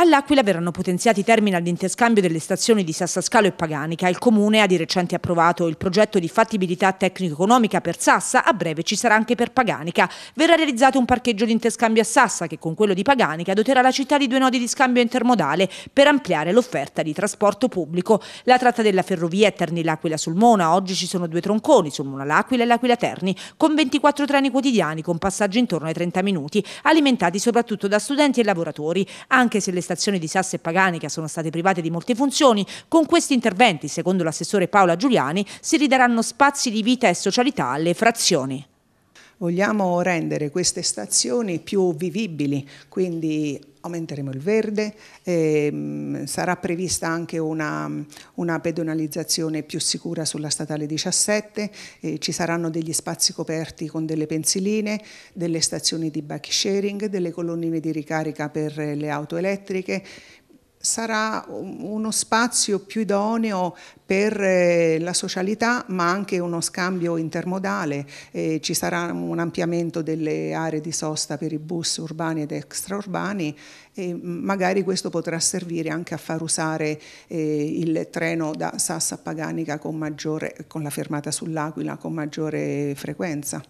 All'Aquila verranno potenziati i terminal di interscambio delle stazioni di Sassascalo e Paganica. Il Comune ha di recente approvato il progetto di fattibilità tecnico-economica per Sassa, a breve ci sarà anche per Paganica. Verrà realizzato un parcheggio di interscambio a Sassa che con quello di Paganica doterà la città di due nodi di scambio intermodale per ampliare l'offerta di trasporto pubblico. La tratta della ferrovia è Terni-L'Aquila sul Mona, oggi ci sono due tronconi, sul Mona-L'Aquila e L'Aquila-Terni, con 24 treni quotidiani con passaggi intorno ai 30 minuti, alimentati soprattutto da studenti e lavoratori, anche se le stazioni di Sasse e Pagani che sono state private di molte funzioni, con questi interventi, secondo l'assessore Paola Giuliani, si ridaranno spazi di vita e socialità alle frazioni. Vogliamo rendere queste stazioni più vivibili, quindi aumenteremo il verde, ehm, sarà prevista anche una, una, pedonalizzazione più sicura sulla statale 17, e eh, ci saranno degli spazi coperti con delle pensiline, delle stazioni di bike sharing, delle colonnine di ricarica per le auto elettriche, sarà uno spazio più idoneo per eh, la socialità ma anche uno scambio intermodale, eh, ci sarà un ampliamento delle aree di sosta per i bus urbani ed extraurbani e magari questo potrà servire anche a far usare eh, il treno da Sassa a Paganica con, maggiore, con la fermata sull'Aquila con maggiore frequenza.